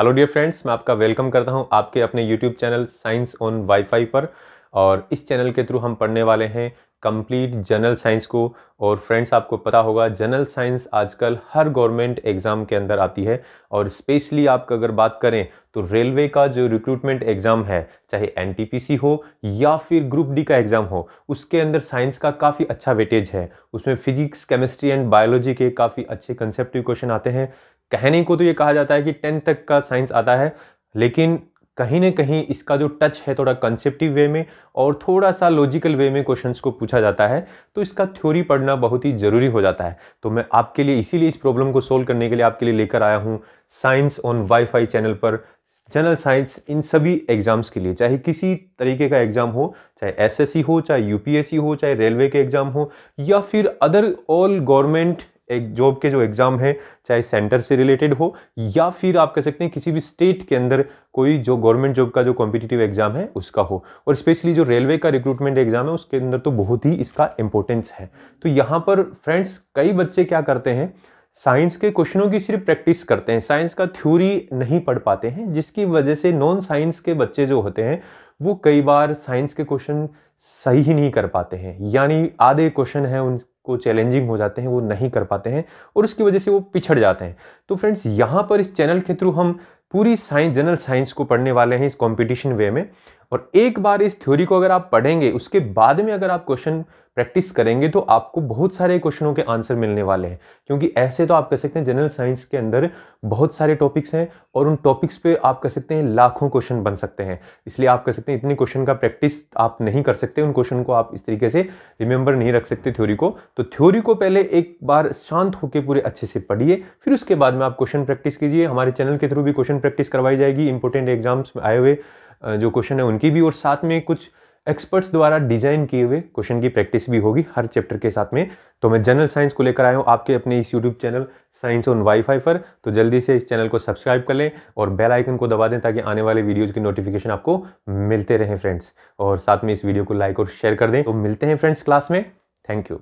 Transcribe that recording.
hello dear friends मैं आपका welcome करता हूं आपके अपने YouTube channel science on WiFi पर और इस चैनल के थ्रू हम पढ़ने वाले हैं कंप्लीट जनरल साइंस को और फ्रेंड्स आपको पता होगा जनरल साइंस आजकल हर गवर्नमेंट एग्ज़ाम के अंदर आती है और स्पेशली आप अगर बात करें तो रेलवे का जो रिक्रूटमेंट एग्ज़ाम है चाहे एनटीपीसी हो या फिर ग्रुप डी का एग्ज़ाम हो उसके अंदर साइंस का काफ़ी अच्छा वेटेज है उसमें फिजिक्स केमिस्ट्री एंड बायोलॉजी के काफ़ी अच्छे कंसेप्टिव क्वेश्चन आते हैं कहने को तो ये कहा जाता है कि टेंथ तक का साइंस आता है लेकिन कहीं ना कहीं इसका जो टच है थोड़ा कंसेप्टिव वे में और थोड़ा सा लॉजिकल वे में क्वेश्चंस को पूछा जाता है तो इसका थ्योरी पढ़ना बहुत ही ज़रूरी हो जाता है तो मैं आपके लिए इसीलिए इस प्रॉब्लम को सोल्व करने के लिए आपके लिए लेकर आया हूँ साइंस ऑन वाईफाई चैनल पर जनरल साइंस इन सभी एग्ज़ाम्स के लिए चाहे किसी तरीके का एग्ज़ाम हो चाहे एसएससी हो चाहे यूपीएससी हो चाहे रेलवे के एग्ज़ाम हो या फिर अदर ऑल गवर्नमेंट एक जॉब के जो एग्ज़ाम हैं चाहे सेंटर से रिलेटेड हो या फिर आप कह सकते हैं किसी भी स्टेट के अंदर कोई जो गवर्नमेंट जॉब का जो कॉम्पिटिटिव एग्ज़ाम है उसका हो और स्पेशली जो रेलवे का रिक्रूटमेंट एग्ज़ाम है उसके अंदर तो बहुत ही इसका इंपॉर्टेंस है तो यहाँ पर फ्रेंड्स कई बच्चे क्या करते हैं साइंस के क्वेश्चनों की सिर्फ प्रैक्टिस करते हैं साइंस का थ्योरी नहीं पढ़ पाते हैं जिसकी वजह से नॉन साइंस के बच्चे जो होते हैं वो कई बार साइंस के क्वेश्चन सही ही नहीं कर पाते हैं यानी आधे क्वेश्चन हैं उन को चैलेंजिंग हो जाते हैं वो नहीं कर पाते हैं और उसकी वजह से वो पिछड़ जाते हैं तो फ्रेंड्स यहाँ पर इस चैनल के थ्रू हम पूरी साइंस जनरल साइंस को पढ़ने वाले हैं इस कॉम्पिटिशन वे में और एक बार इस थ्योरी को अगर आप पढ़ेंगे उसके बाद में अगर आप क्वेश्चन प्रैक्टिस करेंगे तो आपको बहुत सारे क्वेश्चनों के आंसर मिलने वाले हैं क्योंकि ऐसे तो आप कह सकते हैं जनरल साइंस के अंदर बहुत सारे टॉपिक्स हैं और उन टॉपिक्स पे आप कह सकते हैं लाखों क्वेश्चन बन सकते हैं इसलिए आप कह सकते हैं इतने क्वेश्चन का प्रैक्टिस आप नहीं कर सकते उन क्वेश्चन को आप इस तरीके से रिमेंबर नहीं रख सकते थ्योरी को तो थ्योरी को पहले एक बार शांत होकर पूरे अच्छे से पढ़िए फिर उसके बाद में आप क्वेश्चन प्रैक्टिस कीजिए हमारे चैनल के थ्रू भी क्वेश्चन प्रैक्टिस करवाई जाएगी इंपॉर्टेंट एग्जाम्स में आए हुए जो क्वेश्चन है उनकी भी और साथ में कुछ एक्सपर्ट्स द्वारा डिजाइन किए हुए क्वेश्चन की प्रैक्टिस भी होगी हर चैप्टर के साथ में तो मैं जनरल साइंस को लेकर आया हूँ आपके अपने इस YouTube channel science on WiFi पर तो जल्दी से इस चैनल को सब्सक्राइब कर लें और बेल आइकन को दबा दें ताकि आने वाले वीडियोज़ की नोटिफिकेशन आपको मिलते रहें फ्रेंड्स और साथ में इस वीडियो को लाइक और शेयर कर दें तो मिलते हैं फ्रेंड्स क्लास में थैंक यू